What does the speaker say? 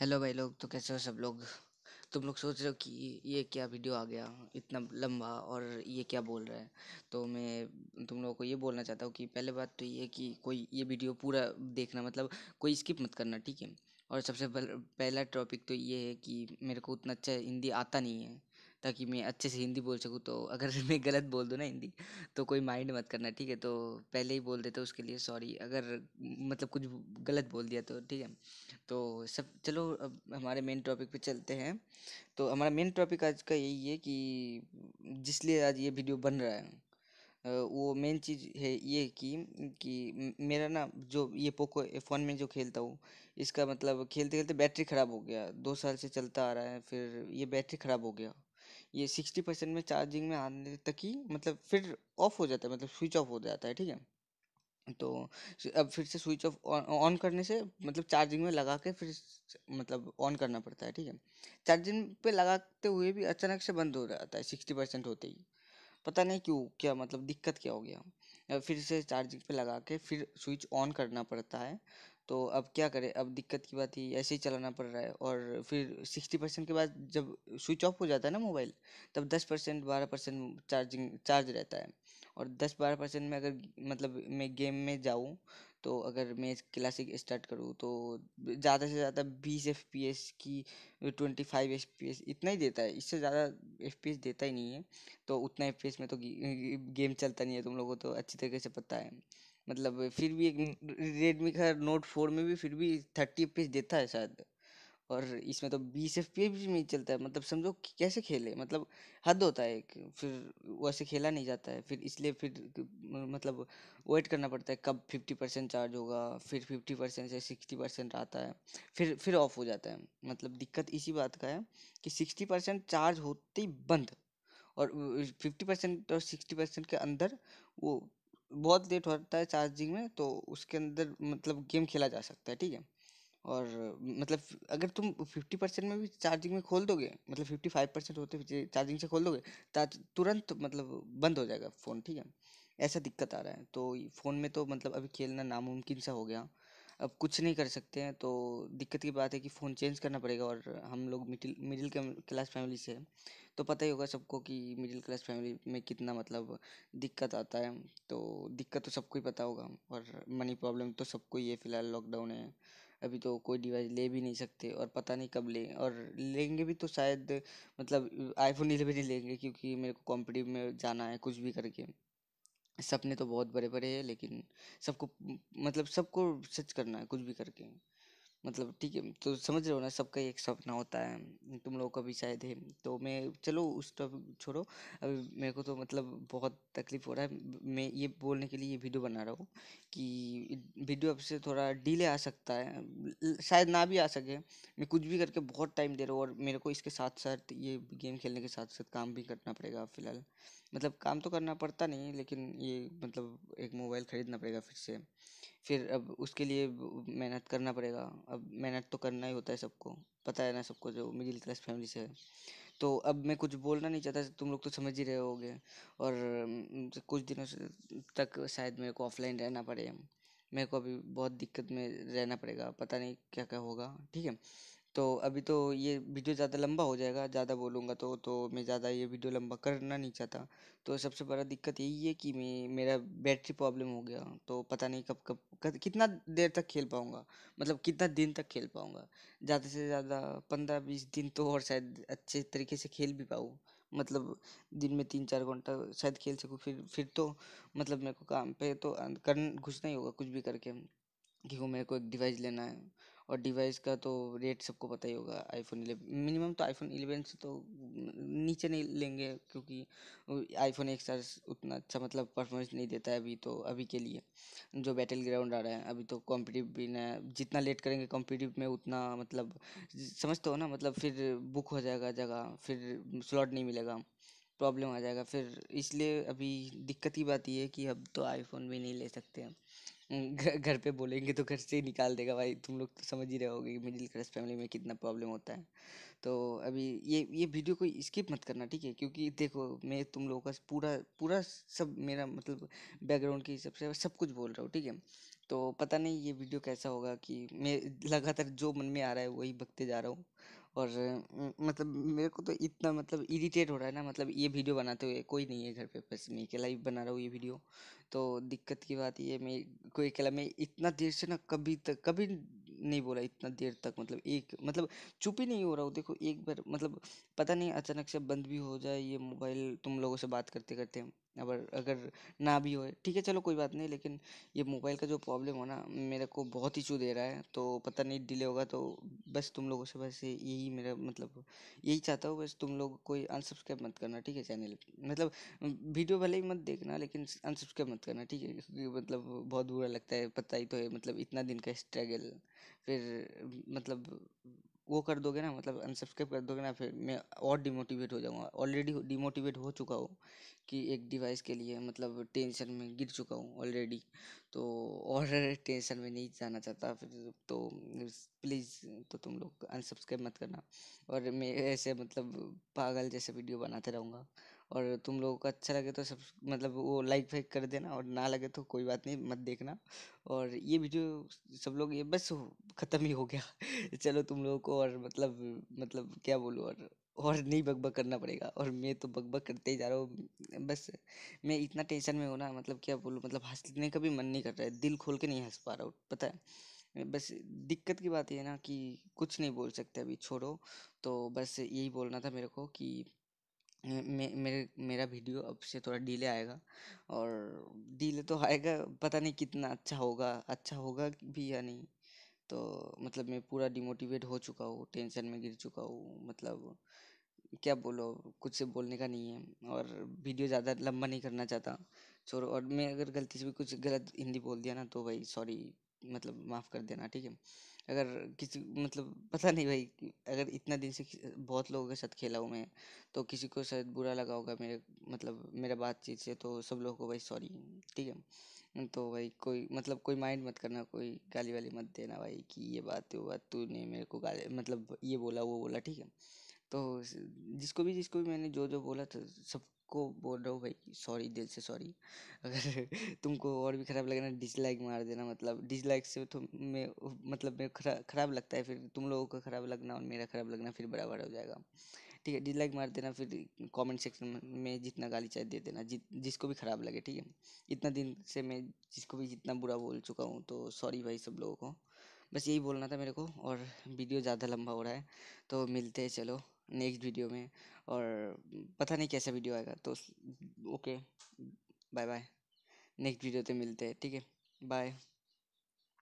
hello भाई लोग तो कैसे हो सब लोग तुम लोग सोच रहे हो कि ये क्या वीडियो आ गया इतना लंबा और ये क्या बोल रहा है तो मैं तुम लोगों को ये बोलना चाहता हूँ कि पहले बात तो ये कि कोई ये वीडियो पूरा देखना मतलब कोई स्किप मत करना ठीक है और सबसे पहला टॉपिक तो ये है कि मेरे को उतना अच्छा हिंदी आता नहीं है ताकि मैं अच्छे से हिंदी बोल सकूँ तो अगर मैं गलत बोल दूँ ना हिंदी तो कोई माइंड मत करना ठीक है तो पहले ही बोल देते उसके लिए सॉरी अगर मतलब कुछ गलत बोल दिया तो ठीक है तो सब चलो अब हमारे मेन टॉपिक पे चलते हैं तो हमारा मेन टॉपिक आज का यही है कि जिसलिए आज ये वीडियो बन रहा है वो मेन चीज़ है ये कि कि मेरा ना जो ये पोको फ़ोन में जो खेलता हूँ इसका मतलब खेलते खेलते बैटरी ख़राब हो गया दो साल से चलता आ रहा है फिर ये बैटरी ख़राब हो गया ये सिक्सटी परसेंट में चार्जिंग में आने तक ही मतलब फिर ऑफ हो जाता है मतलब स्विच ऑफ हो जाता है ठीक है तो अब फिर से स्विच ऑफ ऑन करने से मतलब चार्जिंग में लगा के फिर मतलब ऑन करना पड़ता है ठीक है चार्जिंग पे लगाते हुए भी अचानक से बंद हो जाता है सिक्सटी परसेंट होते ही पता नहीं क्यों क्या मतलब दिक्कत क्या हो गया फिर से चार्जिंग पे लगा के फिर स्विच ऑन करना पड़ता है तो अब क्या करें अब दिक्कत की बात ही ऐसे ही चलाना पड़ रहा है और फिर सिक्सटी परसेंट के बाद जब स्विच ऑफ हो जाता है ना मोबाइल तब दस परसेंट बारह परसेंट चार्जिंग चार्ज रहता है और दस बारह परसेंट में अगर मतलब मैं गेम में जाऊँ तो अगर मैं क्लासिक स्टार्ट करूँ तो ज़्यादा से ज़्यादा बीस एफ पी एस की twenty five F P S इतना ही देता है इससे ज़्यादा एफ पी एस देता ही नहीं है तो उतना एफ पी एस में तो गेम चलता नहीं है तुम लोगों को तो अच्छी तरीके से पता है मतलब फिर भी एक रेडमी का नोट फोर में भी फिर भी थर्टी एफ देता है शायद और इसमें तो बीस एफ पी भी नहीं चलता है मतलब समझो कैसे खेले मतलब हद होता है एक फिर वैसे खेला नहीं जाता है फिर इसलिए फिर मतलब वेट करना पड़ता है कब फिफ्टी परसेंट चार्ज होगा फिर फिफ्टी परसेंट से सिक्सटी परसेंट आता है फिर फिर ऑफ हो जाता है मतलब दिक्कत इसी बात का है कि सिक्सटी परसेंट चार्ज होते ही बंद और फिफ्टी परसेंट और सिक्सटी परसेंट के अंदर वो बहुत लेट होता है चार्जिंग में तो उसके अंदर मतलब गेम खेला जा सकता है ठीक है और मतलब अगर तुम फिफ्टी परसेंट में भी चार्जिंग में खोल दोगे मतलब फिफ्टी फाइव परसेंट होते चार्जिंग से खोल दोगे तुरंत मतलब बंद हो जाएगा फ़ोन ठीक है ऐसा दिक्कत आ रहा है तो फ़ोन में तो मतलब अभी खेलना नामुमकिन सा हो गया अब कुछ नहीं कर सकते हैं तो दिक्कत की बात है कि फ़ोन चेंज करना पड़ेगा और हम लोग मिडिल मिडिल क्लास फैमिली से तो पता ही होगा सबको कि मिडिल क्लास फैमिली में कितना मतलब दिक्कत आता है तो दिक्कत तो सबको ही पता होगा और मनी प्रॉब्लम तो सबको ही है फ़िलहाल लॉकडाउन है अभी तो कोई डिवाइस ले भी नहीं सकते और पता नहीं कब लें और लेंगे भी तो शायद मतलब आईफोन इलेवन ही लेंगे क्योंकि मेरे को कॉम्पिटिव में जाना है कुछ भी करके सपने तो बहुत बड़े बड़े हैं लेकिन सबको मतलब सबको सच करना है कुछ भी करके मतलब ठीक है तो समझ रहे हो ना सबका एक सपना होता है तुम लोगों का भी शायद है तो मैं चलो उस टॉपिक छोड़ो अभी मेरे को तो मतलब बहुत तकलीफ़ हो रहा है मैं ये बोलने के लिए ये वीडियो बना रहा हूँ कि वीडियो अब से थोड़ा डिले आ सकता है शायद ना भी आ सके मैं कुछ भी करके बहुत टाइम दे रहा हूँ और मेरे को इसके साथ साथ ये गेम खेलने के साथ साथ काम भी करना पड़ेगा फ़िलहाल मतलब काम तो करना पड़ता नहीं लेकिन ये मतलब एक मोबाइल ख़रीदना पड़ेगा फिर से फिर अब उसके लिए मेहनत करना पड़ेगा अब मेहनत तो करना ही होता है सबको पता है ना सबको जो मिडिल क्लास फैमिली से है तो अब मैं कुछ बोलना नहीं चाहता तुम लोग तो समझ ही रहे होगे और कुछ दिनों से तक शायद मेरे को ऑफलाइन रहना पड़े मेरे को अभी बहुत दिक्कत में रहना पड़ेगा पता नहीं क्या क्या होगा ठीक है तो अभी तो ये वीडियो ज़्यादा लंबा हो जाएगा ज़्यादा बोलूँगा तो तो मैं ज़्यादा ये वीडियो लंबा करना नहीं चाहता तो सबसे बड़ा दिक्कत यही है कि मैं मेरा बैटरी प्रॉब्लम हो गया तो पता नहीं कब कब, कितना देर तक खेल पाऊँगा मतलब कितना दिन तक खेल पाऊँगा ज़्यादा से ज़्यादा पंद्रह बीस दिन तो और शायद अच्छे तरीके से खेल भी पाऊँ मतलब दिन में तीन चार घंटा शायद खेल सकूँ फिर फिर तो मतलब मेरे को काम पे तो अं, कर घुसना ही होगा कुछ भी करके क्योंकि मेरे को एक डिवाइस लेना है और डिवाइस का तो रेट सबको पता ही होगा आईफोन इलेवन मिनिमम तो आईफोन इलेवन से तो नीचे नहीं लेंगे क्योंकि आईफोन एक साथ उतना अच्छा मतलब परफॉर्मेंस नहीं देता है अभी तो अभी के लिए जो बैटल ग्राउंड आ रहा है अभी तो कॉम्पिटिव भी ना जितना लेट करेंगे कॉम्पिटिव में उतना मतलब समझते हो ना मतलब फिर बुक हो जाएगा जगह फिर स्लॉट नहीं मिलेगा प्रॉब्लम आ जाएगा फिर इसलिए अभी दिक्कत की बात ये है कि अब तो आईफोन भी नहीं ले सकते हम घर पे बोलेंगे तो घर से ही निकाल देगा भाई तुम लोग तो समझ ही रहे होगे कि मिडिल क्लास फैमिली में कितना प्रॉब्लम होता है तो अभी ये ये वीडियो को स्किप मत करना ठीक है क्योंकि देखो मैं तुम लोगों का पूरा पूरा सब मेरा मतलब बैकग्राउंड के हिसाब से सब कुछ बोल रहा हूँ ठीक है तो पता नहीं ये वीडियो कैसा होगा कि मैं लगातार जो मन में आ रहा है वही बकते जा रहा हूँ और मतलब मेरे को तो इतना मतलब इरिटेट हो रहा है ना मतलब ये वीडियो बनाते हुए कोई नहीं है घर पे बस मैं अकेला ही बना रहा हूँ ये वीडियो तो दिक्कत की बात ये मैं कोई अकेला मैं इतना देर से ना कभी तक कभी नहीं बोला इतना देर तक मतलब एक मतलब चुप ही नहीं हो रहा हूँ देखो एक बार मतलब पता नहीं अचानक से बंद भी हो जाए ये मोबाइल तुम लोगों से बात करते करते अगर अगर ना भी हो ठीक है चलो कोई बात नहीं लेकिन ये मोबाइल का जो प्रॉब्लम हो ना मेरे को बहुत चू दे रहा है तो पता नहीं डिले होगा तो बस तुम लोगों से बस यही मेरा मतलब यही चाहता हूँ बस तुम लोग कोई अनसब्सक्राइब मत करना ठीक है चैनल मतलब वीडियो भले ही मत देखना लेकिन अनसब्सक्राइब मत करना ठीक है मतलब बहुत बुरा लगता है पता ही तो है मतलब इतना दिन का स्ट्रगल फिर मतलब वो कर दोगे ना मतलब अनसब्सक्राइब कर दोगे ना फिर मैं और डिमोटिवेट हो जाऊँगा ऑलरेडी डिमोटिवेट हो चुका हूँ कि एक डिवाइस के लिए मतलब टेंशन में गिर चुका हूँ ऑलरेडी तो और टेंशन में नहीं जाना चाहता फिर तो प्लीज़ तो तुम लोग अनसब्सक्राइब मत करना और मैं ऐसे मतलब पागल जैसे वीडियो बनाते रहूँगा और तुम लोगों को अच्छा लगे तो सब मतलब वो लाइक वाइक कर देना और ना लगे तो कोई बात नहीं मत देखना और ये वीडियो सब लोग ये बस ख़त्म ही हो गया चलो तुम लोगों को और मतलब मतलब क्या बोलूँ और और नहीं बकबक करना पड़ेगा और मैं तो बकबक करते ही जा रहा हूँ बस मैं इतना टेंशन में हूँ ना मतलब क्या बोलूँ मतलब हंसने का भी मन नहीं कर रहा है दिल खोल के नहीं हंस पा रहा हूँ पता है बस दिक्कत की बात ये है ना कि कुछ नहीं बोल सकते अभी छोड़ो तो बस यही बोलना था मेरे को कि मेरे मेरा वीडियो अब से थोड़ा डिले आएगा और डिले तो आएगा पता नहीं कितना अच्छा होगा अच्छा होगा भी या नहीं तो मतलब मैं पूरा डिमोटिवेट हो चुका हूँ टेंशन में गिर चुका हूँ मतलब क्या बोलो कुछ से बोलने का नहीं है और वीडियो ज़्यादा लंबा नहीं करना चाहता छोड़ो और मैं अगर गलती से भी कुछ गलत हिंदी बोल दिया ना तो भाई सॉरी मतलब माफ़ कर देना ठीक है अगर किसी मतलब पता नहीं भाई अगर इतना दिन से बहुत लोगों के साथ खेला हूँ मैं तो किसी को शायद बुरा लगा होगा मेरे मतलब मेरा बातचीत से तो सब लोगों को भाई सॉरी ठीक है तो भाई कोई मतलब कोई माइंड मत करना कोई गाली वाली मत देना भाई कि ये बात वो बात तूने मेरे को गाली मतलब ये बोला वो बोला ठीक है तो जिसको भी जिसको भी मैंने जो जो बोला था सब को बोल रहा हूँ भाई सॉरी दिल से सॉरी अगर तुमको और भी ख़राब लगे ना डिसलाइक मार देना मतलब डिसलाइक से तो मैं मतलब मेरे खरा, ख़राब लगता है फिर तुम लोगों का ख़राब लगना और मेरा ख़राब लगना फिर बराबर हो जाएगा ठीक है डिसलाइक मार देना फिर कमेंट सेक्शन में जितना गाली चाहे दे देना जि, जिसको भी ख़राब लगे ठीक है इतना दिन से मैं जिसको भी जितना बुरा बोल चुका हूँ तो सॉरी भाई सब लोगों को बस यही बोलना था मेरे को और वीडियो ज़्यादा लंबा हो रहा है तो मिलते हैं चलो नेक्स्ट वीडियो में और पता नहीं कैसा वीडियो आएगा तो okay bye bye next video तो मिलते हैं ठीक है बाय